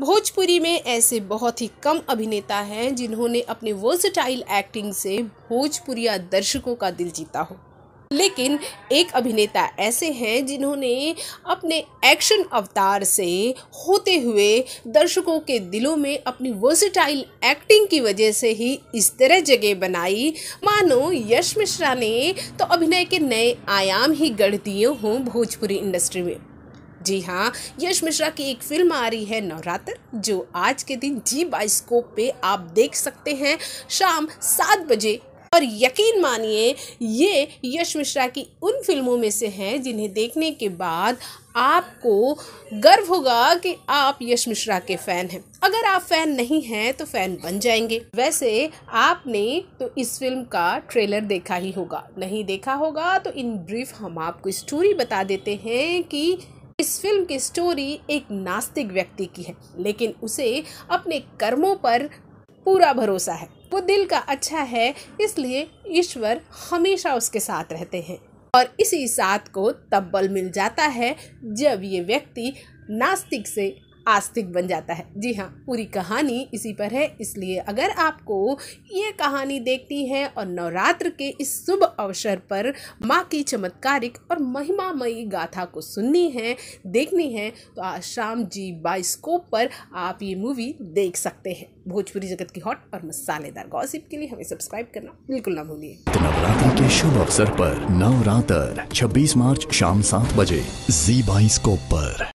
भोजपुरी में ऐसे बहुत ही कम अभिनेता हैं जिन्होंने अपने वर्सटाइल एक्टिंग से भोजपुरिया दर्शकों का दिल जीता हो लेकिन एक अभिनेता ऐसे हैं जिन्होंने अपने एक्शन अवतार से होते हुए दर्शकों के दिलों में अपनी वर्सटाइल एक्टिंग की वजह से ही इस तरह जगह बनाई मानो यश मिश्रा ने तो अभिनय के नए आयाम ही गढ़ दिए हों भोजपुरी इंडस्ट्री में जी हाँ यश मिश्रा की एक फिल्म आ रही है नवरात्र जो आज के दिन जी बाइस्कोप पे आप देख सकते हैं शाम सात बजे और यकीन मानिए ये यश मिश्रा की उन फिल्मों में से हैं जिन्हें देखने के बाद आपको गर्व होगा कि आप यश मिश्रा के फ़ैन हैं अगर आप फ़ैन नहीं हैं तो फ़ैन बन जाएंगे वैसे आपने तो इस फिल्म का ट्रेलर देखा ही होगा नहीं देखा होगा तो इन ब्रीफ हम आपको स्टोरी बता देते हैं कि इस फिल्म की स्टोरी एक नास्तिक व्यक्ति की है लेकिन उसे अपने कर्मों पर पूरा भरोसा है वो दिल का अच्छा है इसलिए ईश्वर हमेशा उसके साथ रहते हैं और इसी साथ को तब बल मिल जाता है जब ये व्यक्ति नास्तिक से आस्तिक बन जाता है जी हाँ पूरी कहानी इसी पर है इसलिए अगर आपको ये कहानी देखती है और नवरात्र के इस शुभ अवसर पर माँ की चमत्कारिक और महिमामयी गाथा को सुननी है देखनी है तो आज शाम जी बाइस्कोप पर आप ये मूवी देख सकते हैं भोजपुरी जगत की हॉट और मसालेदार गॉसिप के लिए हमें सब्सक्राइब करना बिल्कुल ना भूलिए नवरात्र के शुभ अवसर पर नवरात्र 26 मार्च शाम सात बजे जी बाइस्कोप पर